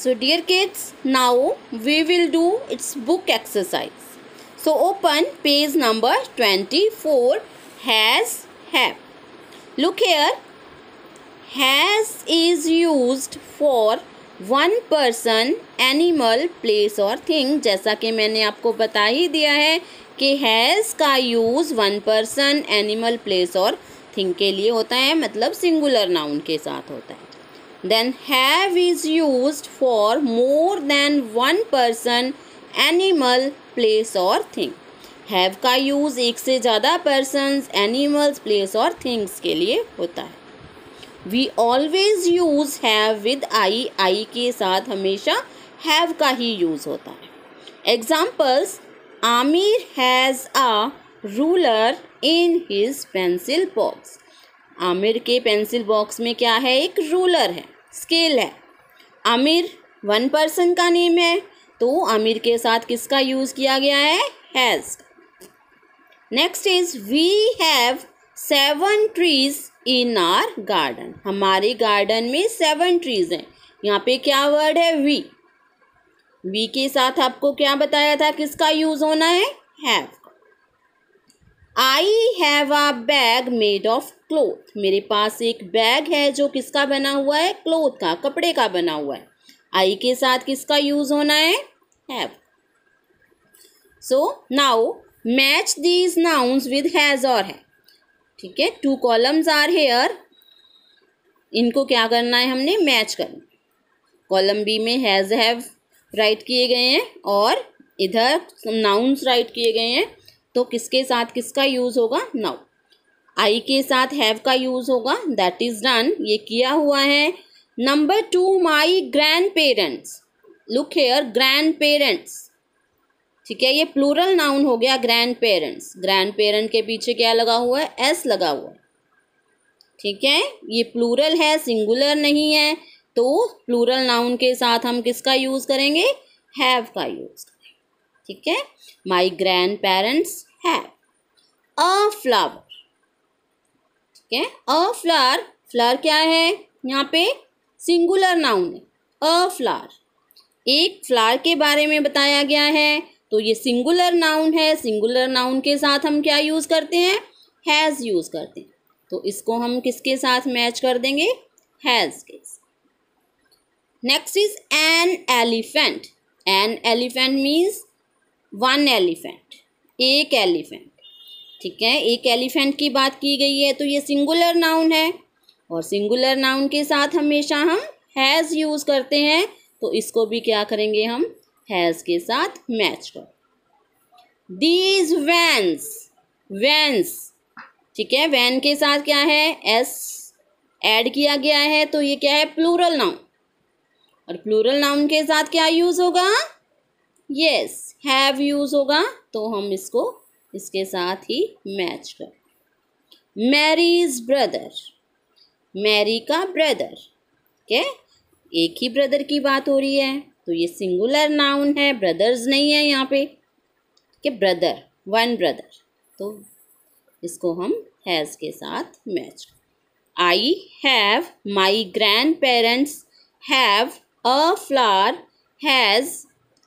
So dear kids, now we will do its book exercise. So open page number 24 has have. Look here. Has is used for one person animal place और thing जैसा कि मैंने आपको बता ही दिया है कि हैज़ का use one person animal place और थिंग के लिए होता है मतलब सिंगुलर नाउन के साथ होता है then have is used for more than one person animal place or thing have का यूज़ एक से ज़्यादा पर्सनस एनिमल्स प्लेस और थिंग्स के लिए होता है we always use have with I I के साथ हमेशा हैव का ही यूज़ होता है examples Aamir has a ruler in his pencil box Aamir के पेंसिल बॉक्स में क्या है एक रूलर है स्केल है आमिर वन पर्सन का नेम है तो आमिर के साथ किसका यूज़ किया गया है has next is we have seven trees in our garden हमारे गार्डन में सेवन ट्रीज हैं यहाँ पे क्या वर्ड है वी वी के साथ आपको क्या बताया था किसका यूज़ होना है have I have a bag made of cloth मेरे पास एक बैग है जो किसका बना हुआ है क्लोथ का कपड़े का बना हुआ है आई के साथ किसका यूज होना है have so now match these nouns with has और है ठीक है टू कॉलम्स आर हेयर इनको क्या करना है हमने मैच करना कॉलम बी में हैज़ हैव राइट किए गए हैं और इधर नाउन्स राइट किए गए हैं तो किसके साथ किसका यूज़ होगा नाउ आई के साथ हैव का यूज़ होगा दैट इज़ डन ये किया हुआ है number two my grandparents look here grandparents ठीक है ये प्लूरल नाउन हो गया ग्रैंड पेरेंट्स ग्रैंड पेरेंट के पीछे क्या लगा हुआ है एस लगा हुआ है ठीक है ये प्लूरल है सिंगुलर नहीं है तो प्लूरल नाउन के साथ हम किसका यूज़ करेंगे हैव का यूज़ ठीक है my grandparents have a flower ठीक है अ फ्लावर फ्लावर क्या है यहाँ पे सिंगुलर नाउन है अ फ्लावर एक फ्लावर के बारे में बताया गया है तो ये सिंगुलर नाउन है सिंगुलर नाउन के साथ हम क्या यूज़ करते हैं हैज़ यूज़ करते हैं तो इसको हम किसके साथ मैच कर देंगे हैज़ के next is an elephant an elephant means one elephant एक एलिफेंट ठीक है एक एलिफेंट की बात की गई है तो ये सिंगुलर नाउन है और सिंगुलर नाउन के साथ हमेशा हम हैज़ यूज़ करते हैं तो इसको भी क्या करेंगे हम हैज़ के साथ मैच कर दीज वैंस वैंस ठीक है वैन के साथ क्या है एस ऐड किया गया है तो ये क्या है प्लूरल नाउन और प्लूरल नाउन के साथ क्या यूज़ होगा यस हैव यूज होगा तो हम इसको इसके साथ ही मैच कर मैरीज ब्रदर मैरी का ब्रदर के एक ही ब्रदर की बात हो रही है तो ये सिंगुलर नाउन है ब्रदर्स नहीं है यहाँ पे के ब्रदर वन ब्रदर तो इसको हम हैज़ के साथ match I have my grandparents have a flower has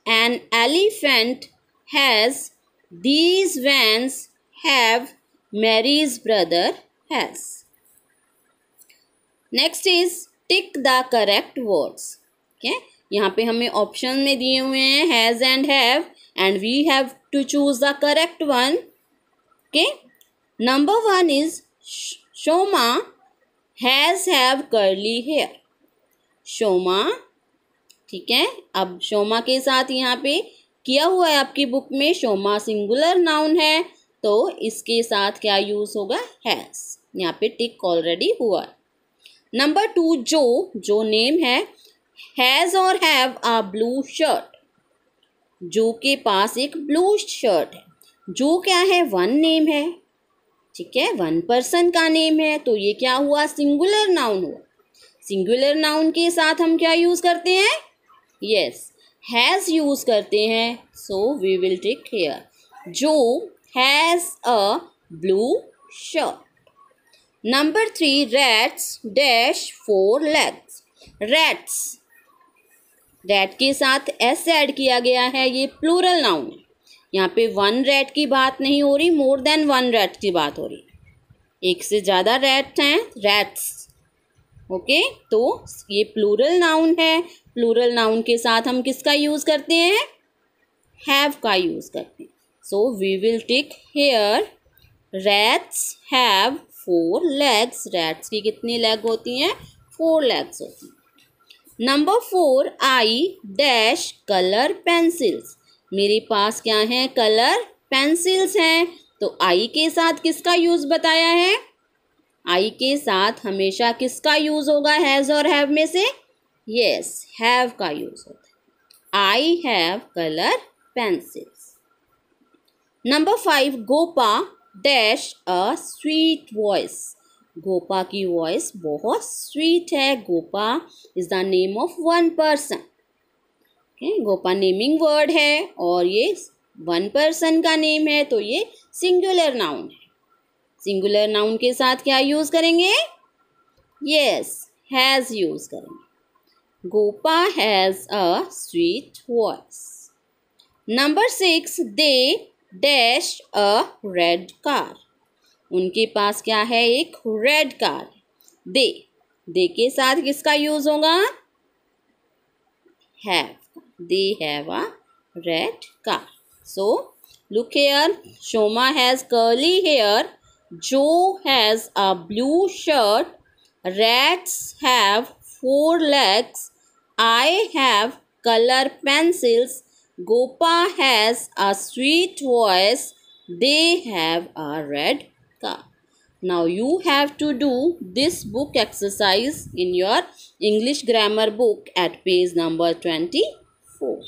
An elephant has these vans have Mary's brother has. Next is tick the correct words ठीक है यहाँ पे हमें ऑप्शन में दिए हुए हैं has and have and we have to choose the correct one okay number one is Shoma has have curly hair Shoma ठीक है अब शोमा के साथ यहाँ पे किया हुआ है आपकी बुक में शोमा सिंगुलर नाउन है तो इसके साथ क्या यूज होगा हैज़ यहाँ पे टिक ऑलरेडी हुआ नंबर टू जो जो नेम है हैज़ और हैव अ ब्लू शर्ट जो के पास एक ब्लू शर्ट है जो क्या है वन नेम है ठीक है वन पर्सन का नेम है तो ये क्या हुआ सिंगुलर नाउन हुआ सिंगुलर नाउन के साथ हम क्या यूज़ करते हैं यस हैज़ यूज़ करते हैं so we will take here जो has a blue shirt number three rats dash four legs rats rat के साथ एस ऐड किया गया है ये प्लूरल नाउन है यहाँ पे वन रेट की बात नहीं हो रही मोर देन वन रेट की बात हो रही एक से ज़्यादा रेट हैं रेट्स ओके तो ये प्लूरल नाउन है प्लूरल नाउन के साथ हम किसका यूज़ करते हैं हैव का यूज़ करते हैं so we will take here rats have four legs rats की कितनी लेग होती हैं फोर लेग्स होती हैं number four I dash colour pencils मेरे पास क्या है कलर पेंसिल्स हैं तो आई के साथ किसका यूज़ बताया है आई के साथ हमेशा किसका यूज़ होगा हैज़ और हैव में से यस हैव का यूज़ होता है I have colour pencils number five Gopa dash a sweet voice Gopa की वॉइस बहुत स्वीट है Gopa is the name of one person Gopa naming word है और ये वन पर्सन का नेम है तो ये सिंगुलर नाउन है सिंगुलर नाउन के साथ क्या यूज करेंगे यस हैज यूज करेंगे Gopa has a sweet voice number six they dash a red car उनके पास क्या है एक रेड कार दे दे के साथ किसका यूज होगा have they have a red car so look here Shoma has curly hair Joe has a blue shirt. Rats have four legs. I have color pencils. Gopa has a sweet voice. They have a red car. Now you have to do this book exercise in your English grammar book at page number 24.